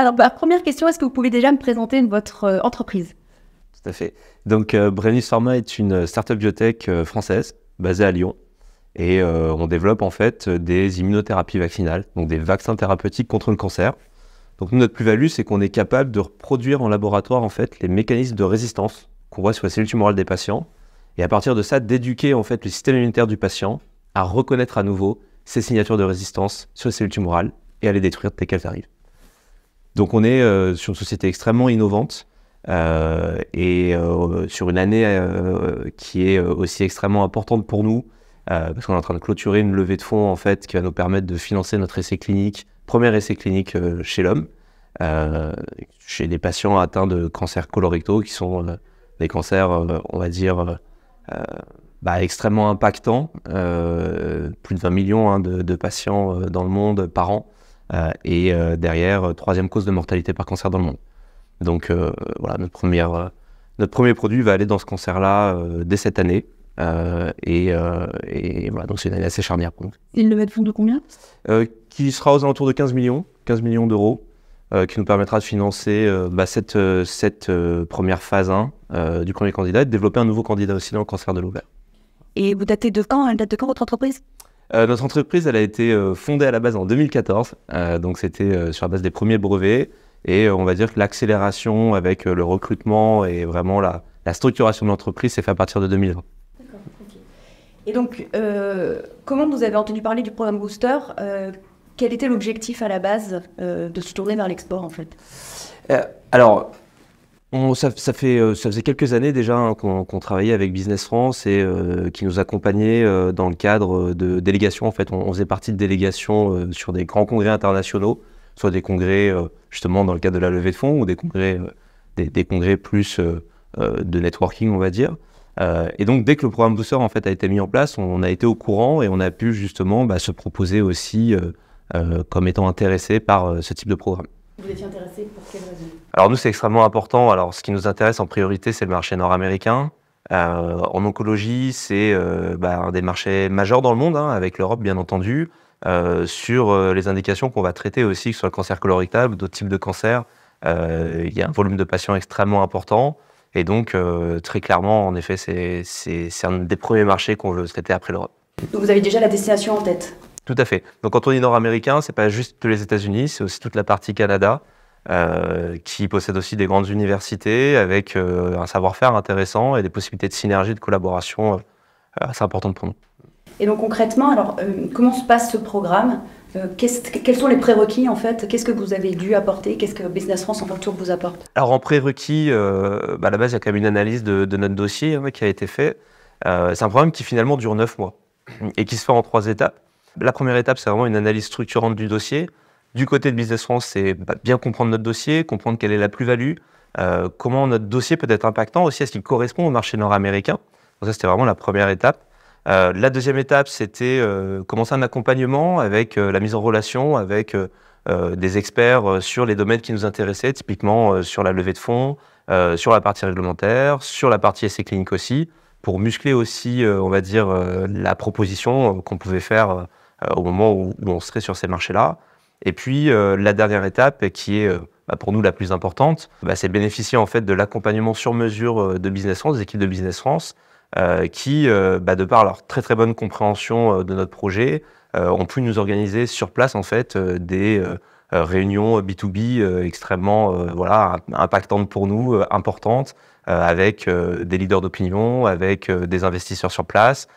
Alors, bah, première question, est-ce que vous pouvez déjà me présenter votre euh, entreprise Tout à fait. Donc, euh, Brenis Pharma est une start-up biotech euh, française basée à Lyon. Et on développe en fait des immunothérapies vaccinales, donc des vaccins thérapeutiques contre le cancer. Donc notre plus-value, c'est qu'on est capable de reproduire en laboratoire en fait les mécanismes de résistance qu'on voit sur la cellule tumorale des patients, et à partir de ça, d'éduquer en fait le système immunitaire du patient à reconnaître à nouveau ces signatures de résistance sur les cellules tumorales et à les détruire dès qu'elles arrivent. Donc on est euh, sur une société extrêmement innovante euh, et euh, sur une année qui est aussi extrêmement importante pour nous parce qu'on est en train de clôturer une levée de fonds en fait qui va nous permettre de financer notre essai clinique, premier essai clinique chez l'homme, chez des patients atteints de cancers colorectaux qui sont des cancers, on va dire, bah, extrêmement impactants, plus de 20 millions hein, de, patients dans le monde par an. Euh, et euh, derrière, euh, troisième cause de mortalité par cancer dans le monde. Donc voilà, notre, première, notre premier produit va aller dans ce cancer-là dès cette année. et, voilà, donc c'est une année assez charnière pour nous. le met de fonds de combien Qui sera aux alentours de 15 millions, 15 millions d'euros, qui nous permettra de financer bah, cette, cette première phase 1 du premier candidat et de développer un nouveau candidat aussi dans le cancer de l'ovaire. Et vous datez de quand Elle date de quand votre entreprise euh, notre entreprise, elle a été euh, fondée à la base en 2014, euh, donc c'était sur la base des premiers brevets. Et on va dire que l'accélération avec le recrutement et vraiment la, structuration de l'entreprise s'est faite à partir de 2020. D'accord, OK. Et donc, comment vous avez entendu parler du programme Booster Quel était l'objectif à la base de se tourner vers l'export en fait Alors, ça, fait, euh, ça faisait quelques années déjà hein, qu'on travaillait avec Business France et euh, qui nous accompagnait euh, dans le cadre de délégations. En fait, on, faisait partie de délégations sur des grands congrès internationaux, soit des congrès justement dans le cadre de la levée de fonds ou des congrès, des, congrès plus de networking, on va dire. et donc, dès que le programme Booster a été mis en place, on, a été au courant et on a pu justement bah, se proposer aussi comme étant intéressé par ce type de programme. Vous étiez intéressé pour quelle raison Alors nous, c'est extrêmement important. Alors ce qui nous intéresse en priorité, c'est le marché nord-américain. Euh, en oncologie, c'est euh, bah, un des marchés majeurs dans le monde, hein, avec l'Europe bien entendu, euh, sur les indications qu'on va traiter aussi, que ce soit le cancer colorectal, d'autres types de cancers. il y a un volume de patients extrêmement important. Et donc, très clairement, en effet, c'est un des premiers marchés qu'on veut traiter après l'Europe. Donc vous avez déjà la destination en tête tout à fait. Donc quand on dit nord-américain, c'est pas juste les États-Unis, c'est aussi toute la partie Canada. Euh, qui possède aussi des grandes universités avec euh, un savoir-faire intéressant et des possibilités de synergie, de collaboration euh, assez importantes pour nous. Et donc concrètement, alors euh, comment se passe ce programme Quels sont les prérequis en fait Qu'est-ce que vous avez dû apporter Qu'est-ce que Business France en Tour vous apporte Alors en prérequis, bah, à la base, il y a quand même une analyse de, notre dossier hein, qui a été faite. C'est un programme qui finalement dure neuf mois et qui se fait en trois étapes la première étape, c'est vraiment une analyse structurante du dossier. Du côté de Business France, c'est bah, bien comprendre notre dossier, comprendre quelle est la plus-value, euh, comment notre dossier peut être impactant aussi, est-ce qu'il correspond au marché nord-américain. Donc ça, c'était vraiment la première étape. Euh, la deuxième étape, c'était euh, commencer un accompagnement avec la mise en relation avec des experts sur les domaines qui nous intéressaient, typiquement sur la levée de fonds, sur la partie réglementaire, sur la partie essai clinique aussi, pour muscler aussi, on va dire, la proposition qu'on pouvait faire euh, au moment où, on serait sur ces marchés-là. Et puis euh, la dernière étape qui est euh, bah, pour nous la plus importante, bah, c'est bénéficier en fait de l'accompagnement sur mesure de Business France, des équipes de Business France, qui, bah, de par leur très très bonne compréhension de notre projet, ont pu nous organiser sur place en fait des réunions B2B extrêmement impactantes voilà, pour nous, importantes, avec des leaders d'opinion, avec des investisseurs sur place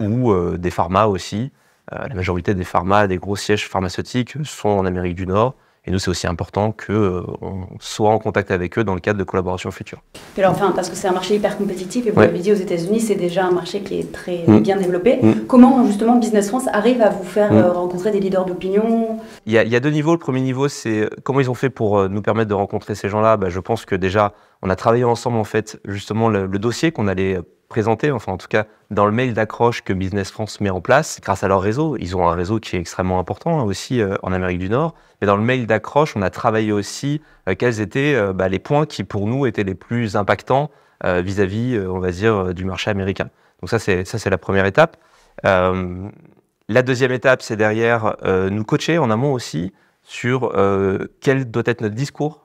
ou des pharma aussi. Euh, la majorité des pharma, des gros sièges pharmaceutiques sont en Amérique du Nord. Et nous, c'est aussi important qu'on euh, on soit en contact avec eux dans le cadre de collaborations futures. enfin, parce que c'est un marché hyper compétitif, et vous l'avez dit, aux États-Unis, c'est déjà un marché qui est très mm. bien développé. Mm. Comment, justement, Business France arrive à vous faire mm. euh, rencontrer des leaders d'opinion il, y a deux niveaux. Le premier niveau, c'est comment ils ont fait pour nous permettre de rencontrer ces gens-là bah, Je pense que déjà, on a travaillé ensemble, en fait, justement, le dossier qu'on allait présenté, enfin en tout cas dans le mail d'accroche que Business France met en place, grâce à leur réseau, ils ont un réseau qui est extrêmement important hein, aussi euh, en Amérique du Nord, mais dans le mail d'accroche, on a travaillé aussi euh, quels étaient euh, bah, les points qui pour nous étaient les plus impactants vis-à-vis, -vis, on va dire, du marché américain. Donc ça, c'est ça c'est la première étape. la deuxième étape, c'est derrière nous coacher en amont aussi sur quel doit être notre discours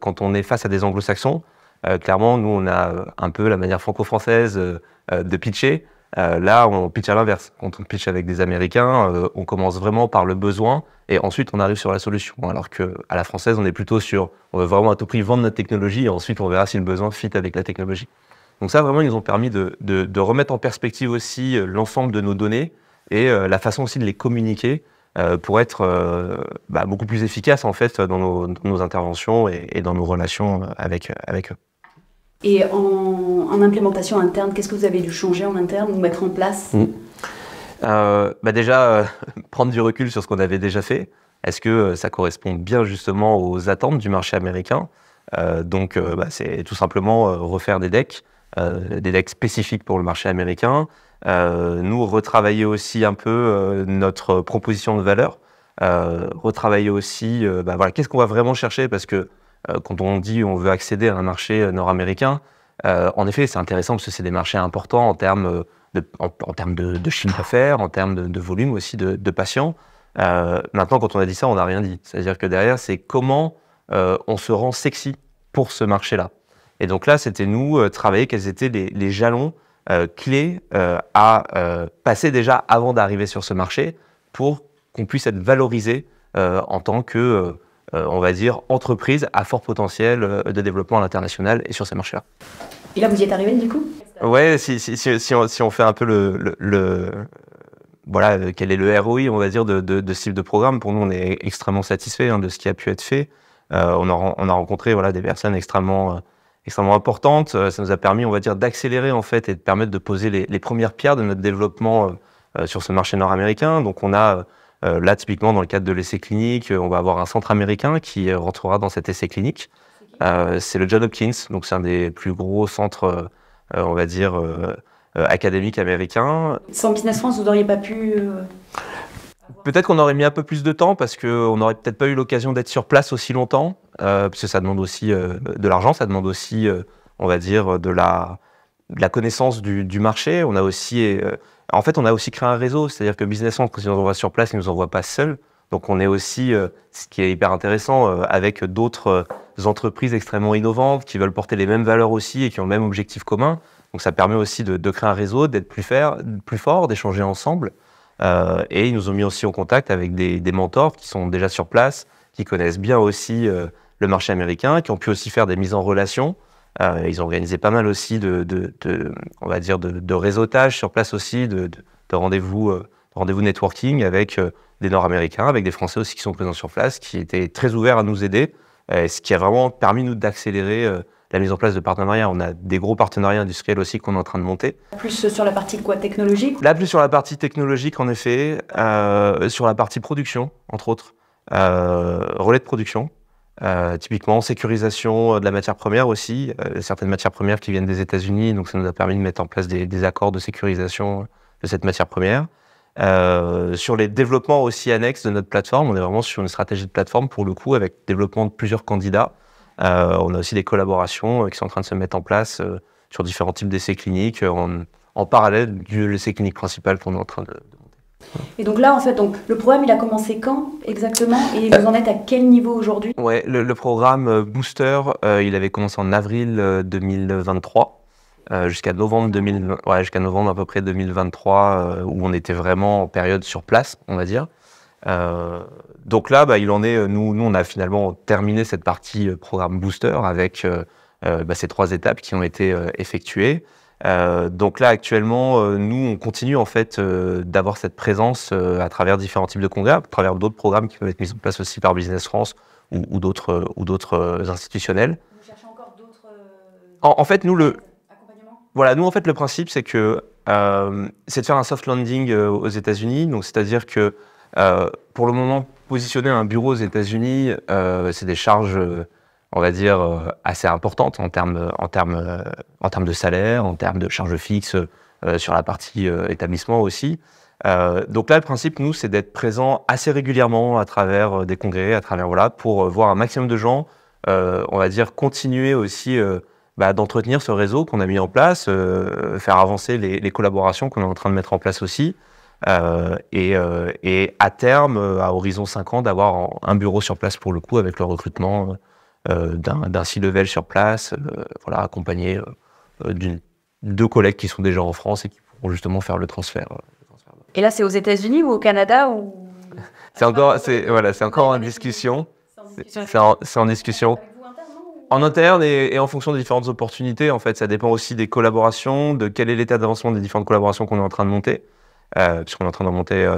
quand on est face à des anglo-saxons, euh, clairement, nous, on a euh, un peu la manière franco-française euh, de pitcher. là, on pitch à l'inverse. Quand on pitch avec des Américains, on commence vraiment par le besoin et ensuite on arrive sur la solution. Alors que à la française, on est plutôt sur, on veut vraiment à tout prix vendre notre technologie et ensuite on verra si le besoin fit avec la technologie. Donc ça, vraiment, ils nous ont permis de, de, de remettre en perspective aussi l'ensemble de nos données et la façon aussi de les communiquer pour être bah, beaucoup plus efficace en fait dans nos, nos interventions et, et, dans nos relations avec, avec eux. Et en, implémentation interne, qu'est-ce que vous avez dû changer en interne ou mettre en place mmh. euh, bah Déjà, euh, prendre du recul sur ce qu'on avait déjà fait. Est-ce que euh, ça correspond bien justement aux attentes du marché américain Donc, bah, c'est tout simplement refaire des decks, des decks spécifiques pour le marché américain. nous, retravailler aussi un peu notre proposition de valeur. retravailler aussi, bah voilà, qu'est-ce qu'on va vraiment chercher Parce que euh, quand on dit on veut accéder à un marché euh, nord-américain, euh, en effet, c'est intéressant parce que c'est des marchés importants en termes de, en, termes de, chiffre d'affaires, en termes de, volume aussi de, patients. maintenant, quand on a dit ça, on n'a rien dit. C'est-à-dire que derrière, c'est comment on se rend sexy pour ce marché-là. Et donc là, c'était nous travailler quels étaient les, jalons clés à passer déjà avant d'arriver sur ce marché pour qu'on puisse être valorisé en tant que euh, on va dire, entreprise à fort potentiel euh, de développement à l'international et sur ces marchés-là. Et là, vous y êtes arrivé du coup Ouais, si, on, fait un peu le, voilà, quel est le ROI, on va dire, de, de, ce type de programme. Pour nous, on est extrêmement satisfait hein, de ce qui a pu être fait. Euh, on, a, rencontré voilà, des personnes extrêmement, extrêmement importantes. ça nous a permis, on va dire, d'accélérer en fait et de permettre de poser les, les premières pierres de notre développement sur ce marché nord-américain. Donc, on a euh, là, typiquement, dans le cadre de l'essai clinique, euh, on va avoir un centre américain qui euh, rentrera dans cet essai clinique. c'est le John Hopkins, donc c'est un des plus gros centres, on va dire, académiques américains. Sans Business France, vous n'auriez pas pu... Peut-être qu'on aurait mis un peu plus de temps parce qu'on n'aurait peut-être pas eu l'occasion d'être sur place aussi longtemps, parce que ça demande aussi de l'argent, ça demande aussi, on va dire, de la, de la connaissance du, marché. On a aussi, euh, en fait, on a aussi créé un réseau, c'est-à-dire que Business Centre, quand ils nous envoient sur place, ils nous envoient pas seuls. Donc on est aussi, euh, ce qui est hyper intéressant, euh, avec d'autres entreprises extrêmement innovantes qui veulent porter les mêmes valeurs aussi et qui ont le même objectif commun. Donc ça permet aussi de, créer un réseau, d'être plus, fort, d'échanger ensemble. et ils nous ont mis aussi en contact avec des, mentors qui sont déjà sur place, qui connaissent bien aussi le marché américain, qui ont pu aussi faire des mises en relation. Euh, ils ont organisé pas mal aussi de, on va dire, de, réseautage sur place aussi, de, rendez-vous, euh, rendez networking avec euh, des Nord-Américains, avec des Français aussi qui sont présents sur place, qui étaient très ouverts à nous aider, ce qui a vraiment permis nous d'accélérer la mise en place de partenariats. On a des gros partenariats industriels aussi qu'on est en train de monter. Plus sur la partie quoi technologique Là, plus sur la partie technologique, en effet, sur la partie production, entre autres, relais de production. Euh, typiquement, sécurisation euh, de la matière première aussi. Euh, certaines matières premières qui viennent des États-Unis, donc ça nous a permis de mettre en place des, accords de sécurisation de cette matière première. sur les développements aussi annexes de notre plateforme, on est vraiment sur une stratégie de plateforme pour le coup, avec développement de plusieurs candidats. on a aussi des collaborations qui sont en train de se mettre en place sur différents types d'essais cliniques en, parallèle du l'essai clinique principal qu'on est en train de et donc là, en fait, donc, le programme, il a commencé quand exactement Et vous en êtes à quel niveau aujourd'hui Ouais, le, programme euh, Booster, euh, il avait commencé en avril 2023. Euh, jusqu'à novembre ouais, jusqu'à novembre à peu près 2023, où on était vraiment en période sur place, on va dire. donc là, bah, il en est. Nous, nous, on a finalement terminé cette partie programme booster avec bah, ces trois étapes qui ont été effectuées. Euh, donc là, actuellement, euh, nous, on continue en fait euh, d'avoir cette présence à travers différents types de congrès, à travers d'autres programmes qui peuvent être mis en place aussi par Business France ou, d'autres ou d'autres institutionnels. Vous cherchez encore d'autres. En, fait, nous le. Voilà, nous en fait le principe c'est que c'est de faire un soft landing aux États-Unis, donc c'est-à-dire que pour le moment positionner un bureau aux États-Unis, c'est des charges on va dire, euh, assez importante en termes, en, termes, euh, en termes de salaire, en termes de charges fixes euh, sur la partie établissement aussi. Euh, donc là, le principe, nous, c'est d'être présent assez régulièrement à travers des congrès, à travers, voilà, pour voir un maximum de gens, on va dire, continuer aussi bah, d'entretenir ce réseau qu'on a mis en place, faire avancer les, collaborations qu'on est en train de mettre en place aussi. et, et, à terme, à horizon 5 ans, d'avoir un bureau sur place pour le coup avec le recrutement euh, d'un C-level sur place, euh, voilà, accompagné euh, de collègues qui sont déjà en France et qui pourront justement faire le transfert. Et là, c'est aux États-Unis ou au Canada C'est encore, en discussion. C'est en, discussion. En interne et, en fonction des différentes opportunités, en fait, ça dépend aussi des collaborations, de quel est l'état d'avancement des différentes collaborations qu'on est en train de monter, puisqu'on est en train d'en monter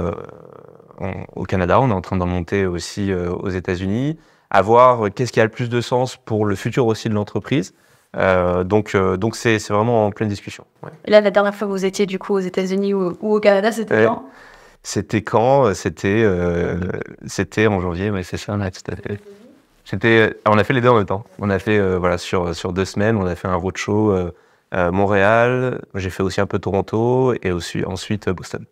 au Canada, on est en train d'en monter aussi aux États-Unis à voir euh, qu'est-ce qui a le plus de sens pour le futur aussi de l'entreprise. Euh, donc, euh, donc c'est, vraiment en pleine discussion. Et là, la dernière fois que vous étiez du coup aux États-Unis ou, au Canada, c'était quand C'était quand C'était, c'était en janvier, mais c'est ça, là, C'était, on a fait les deux en même temps. On a fait, voilà, sur, sur deux semaines, on a fait un roadshow Montréal, j'ai fait aussi un peu Toronto et aussi, ensuite Boston.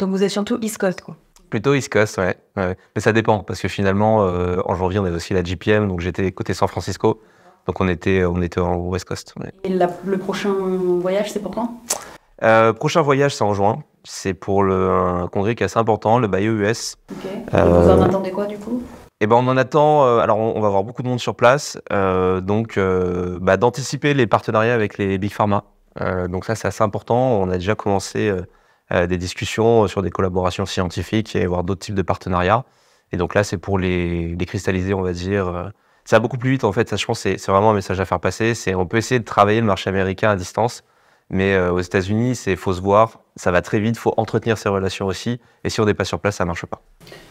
Donc vous êtes surtout East Coast, quoi Plutôt East Coast, ouais. Mais ça dépend, parce que finalement, euh, en janvier, on avait aussi la GPM, donc j'étais côté San Francisco. Donc on était, on était en West Coast. Et le prochain voyage, c'est pour quand euh, Prochain voyage, c'est en juin. C'est pour le, un congrès qui est assez important, le bio US. Ok. Euh, vous en attendez quoi du coup eh ben, on en attend. Euh, alors, on, va avoir beaucoup de monde sur place, donc bah, d'anticiper les partenariats avec les big pharma. donc ça, c'est assez important. On a déjà commencé euh, des discussions euh, sur des collaborations scientifiques et voir d'autres types de partenariats. Et donc là, c'est pour les, cristalliser, on va dire. Euh. Ça va beaucoup plus vite, en fait. Ça, je pense, c'est vraiment un message à faire passer. C'est on peut essayer de travailler le marché américain à distance, mais aux États-Unis, c'est faut se voir. Ça va très vite. il Faut entretenir ses relations aussi. Et si on n'est pas sur place, ça marche pas.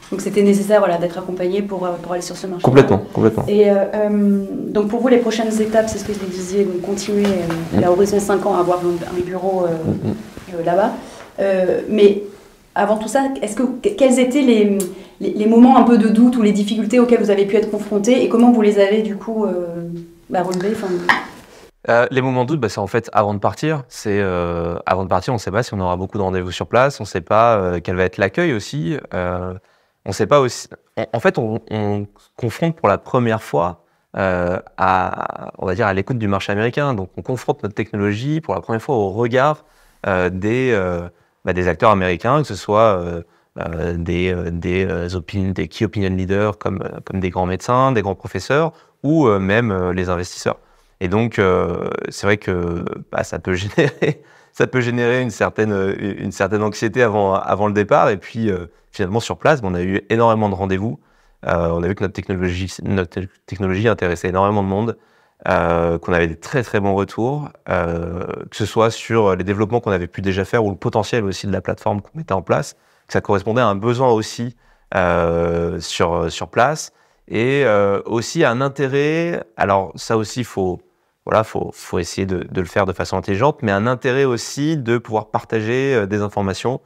Donc c'était nécessaire, voilà, d'être accompagné pour, pour aller sur ce marché. Complètement, complètement. Et donc pour vous, les prochaines étapes, c'est ce que vous disais donc continuer à horizon 5 ans à avoir un, bureau mmh, mmh. là-bas. Euh, mais avant tout ça, est-ce que quels étaient les, les, moments un peu de doute ou les difficultés auxquelles vous avez pu être confronté et comment vous les avez du coup euh, bah, relevés euh, les moments de doute, bah, c'est en fait avant de partir. C'est avant de partir, on ne sait pas si on aura beaucoup de rendez-vous sur place, on ne sait pas quel va être l'accueil aussi. on sait pas aussi. En fait, on, on confronte pour la première fois à, on va dire, à l'écoute du marché américain. Donc, on confronte notre technologie pour la première fois au regard des bah, des acteurs américains, que ce soit euh, bah, des, euh, des, euh, opinion, key opinion leaders comme, comme des grands médecins, des grands professeurs ou même les investisseurs. Et donc, c'est vrai que bah, ça peut générer ça peut générer une certaine, une certaine anxiété avant, avant le départ. Et puis, finalement, sur place, on a eu énormément de rendez-vous. on a vu que notre technologie, notre technologie intéressait énormément de monde. Euh, qu'on avait des très très bons retours, euh, que ce soit sur les développements qu'on avait pu déjà faire ou le potentiel aussi de la plateforme qu'on mettait en place, que ça correspondait à un besoin aussi euh, sur, sur place et aussi à un intérêt. Alors ça aussi, faut voilà, faut, faut essayer de, de, le faire de façon intelligente, mais un intérêt aussi de pouvoir partager des informations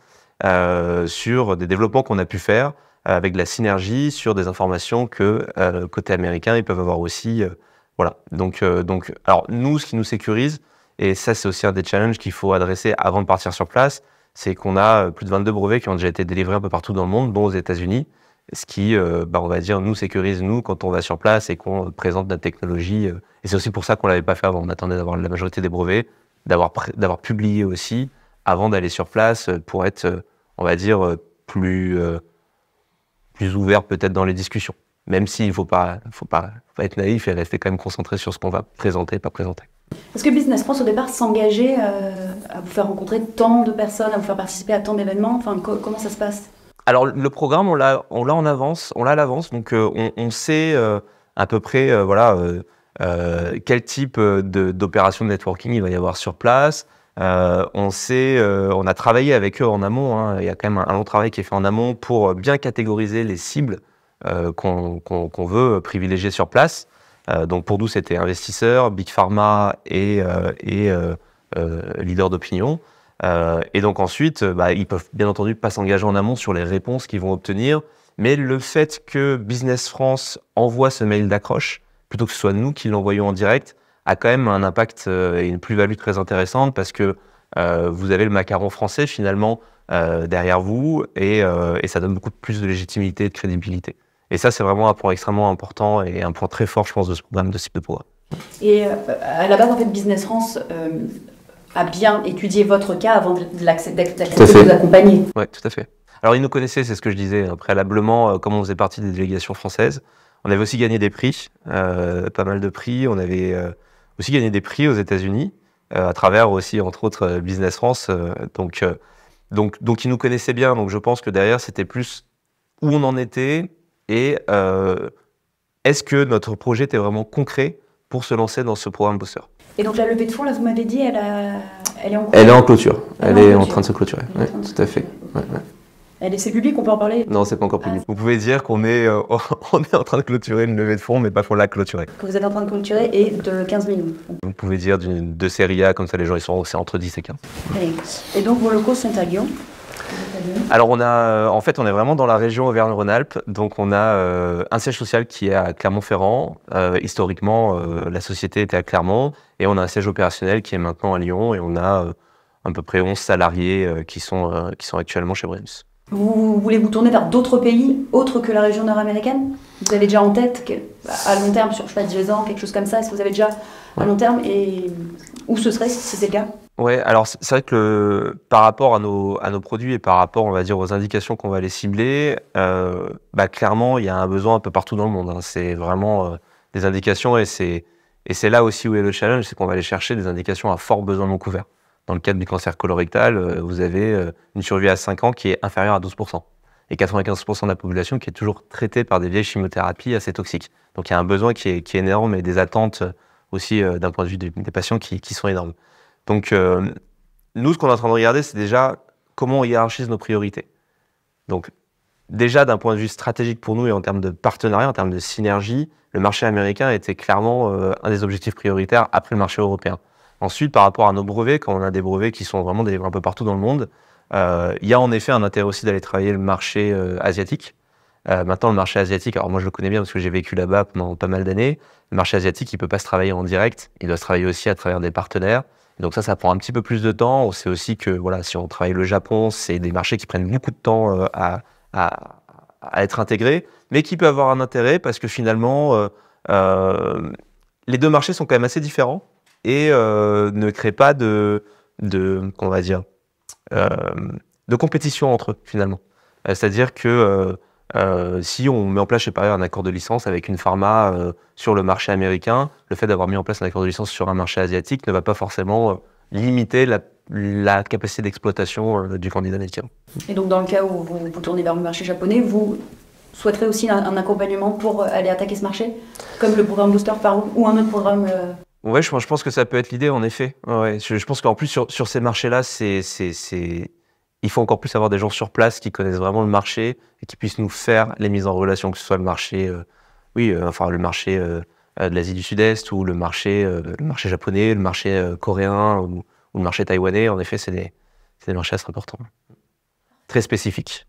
sur des développements qu'on a pu faire avec de la synergie sur des informations que côté américain ils peuvent avoir aussi voilà. Donc, euh, donc, alors nous, ce qui nous sécurise, et ça, c'est aussi un des challenges qu'il faut adresser avant de partir sur place, c'est qu'on a euh, plus de 22 brevets qui ont déjà été délivrés un peu partout dans le monde, dont aux États-Unis, ce qui, euh, bah, on va dire, nous sécurise, nous, quand on va sur place et qu'on présente notre technologie. Et c'est aussi pour ça qu'on ne l'avait pas fait avant. On attendait d'avoir la majorité des brevets, d'avoir, d'avoir publié aussi, avant d'aller sur place, pour être, on va dire, plus, plus ouvert peut-être dans les discussions même s'il ne faut pas, faut, pas, être naïf et rester quand même concentré sur ce qu'on va présenter et pas présenter. Est-ce que Business France, au départ, s'engageait euh, à vous faire rencontrer tant de personnes, à vous faire participer à tant d'événements enfin, Comment ça se passe Alors, le programme, on l'a en avance, on l'a à l'avance, donc euh, on, sait euh, à peu près voilà, quel type d'opération de, networking il va y avoir sur place. on sait, on a travaillé avec eux en amont, hein. il y a quand même un long travail qui est fait en amont pour bien catégoriser les cibles euh, qu'on veut privilégier sur place. Euh, donc pour nous, c'était investisseurs, big pharma et, euh, et leaders d'opinion. et donc ensuite, bah, ils peuvent bien entendu pas s'engager en amont sur les réponses qu'ils vont obtenir, mais le fait que Business France envoie ce mail d'accroche, plutôt que ce soit nous qui l'envoyons en direct, a quand même un impact et une plus-value très intéressante parce que vous avez le macaron français finalement derrière vous et, et ça donne beaucoup plus de légitimité et de crédibilité. Et ça, c'est vraiment un point extrêmement important et un point très fort, je pense, de ce programme, de ce de Et euh, à la base, en fait, Business France euh, a bien étudié votre cas avant d'accepter de vous accompagner. Oui, tout à fait. Alors, ils nous connaissaient, c'est ce que je disais hein, préalablement, euh, comme on faisait partie des délégations françaises. On avait aussi gagné des prix, pas mal de prix. On avait aussi gagné des prix aux États-Unis, à travers aussi, entre autres, Business France. donc, donc, donc, ils nous connaissaient bien. Donc, je pense que derrière, c'était plus où on en était, et euh, est-ce que notre projet était vraiment concret pour se lancer dans ce programme Booster Et donc la levée de fonds, là, vous m'avez dit, elle, est en Elle est en clôture. Elle, est en, train de se clôturer. Oui, tout à fait. Elle est, c'est public, on peut en parler Non, c'est pas encore public. Ah. vous pouvez dire qu'on est, euh, est en train de clôturer une levée de fonds, mais pas pour l'a clôturer. Que vous êtes en train de clôturer et de 15 millions. Vous pouvez dire de série A, comme ça les gens ils sont, c'est entre 10 et 15. Et donc vos locaux sont à Lyon alors on a, euh, en fait, on est vraiment dans la région Auvergne-Rhône-Alpes, donc on a euh, un siège social qui est à Clermont-Ferrand. Euh, historiquement, la société était à Clermont, et on a un siège opérationnel qui est maintenant à Lyon, et on a à peu près 11 salariés qui sont qui sont actuellement chez Brems. Vous voulez vous tourner vers d'autres pays autres que la région nord-américaine Vous avez déjà en tête à long terme, sur je 10 ans, quelque chose comme ça, est-ce que vous avez déjà à long terme et où ce serait si c'est le cas Ouais, alors c'est vrai que par rapport à nos, produits et par rapport, on va dire, aux indications qu'on va aller cibler, euh, bah, clairement, il y a un besoin un peu partout dans le monde. Hein. C'est vraiment euh, des indications et c'est, et c'est là aussi où est le challenge, c'est qu'on va aller chercher des indications à fort besoin non couvert. Dans le cadre du cancer colorectal, euh, vous avez une survie à 5 ans qui est inférieure à 12%. Et 95% de la population qui est toujours traitée par des vieilles chimiothérapies assez toxiques. Donc il y a un besoin qui est, énorme et des attentes aussi d'un point de vue des, patients qui sont énormes. Donc, euh, nous, ce qu'on est en train de regarder, c'est déjà comment on hiérarchise nos priorités. Donc, déjà d'un point de vue stratégique pour nous et en termes de partenariat, en termes de synergie, le marché américain était clairement euh, un des objectifs prioritaires après le marché européen. Ensuite, par rapport à nos brevets, quand on a des brevets qui sont vraiment délivrés un peu partout dans le monde, euh, il y a en effet un intérêt aussi d'aller travailler le marché asiatique. maintenant, le marché asiatique, alors moi je le connais bien parce que j'ai vécu là-bas pendant pas mal d'années, le marché asiatique, il ne peut pas se travailler en direct, il doit se travailler aussi à travers des partenaires. Donc ça, ça prend un petit peu plus de temps. On sait aussi que voilà, si on travaille le Japon, c'est des marchés qui prennent beaucoup de temps euh, à, être intégrés, mais qui peut avoir un intérêt parce que finalement, euh, euh, les deux marchés sont quand même assez différents et ne créent pas de, de qu'on va dire, de compétition entre eux finalement. C'est-à-dire que euh, si on met en place, je sais un accord de licence avec une pharma euh, sur le marché américain, le fait d'avoir mis en place un accord de licence sur un marché asiatique ne va pas forcément euh, limiter la, capacité d'exploitation du candidat américain. Et donc, dans le cas où vous tournez vers le marché japonais, vous souhaiterez aussi un, accompagnement pour aller attaquer ce marché, comme le programme Booster par ou un autre programme Ouais, je, pense que ça peut être l'idée, en effet. Ouais, je, pense qu'en plus, sur, sur ces marchés-là, c'est il faut encore plus avoir des gens sur place qui connaissent vraiment le marché et qui puissent nous faire les mises en relation, que ce soit le marché, euh, oui, euh, enfin le marché euh, de l'Asie du Sud-Est ou le marché, le marché japonais, le marché coréen ou, le marché taïwanais. En effet, c'est des, des marchés assez importants, très spécifiques.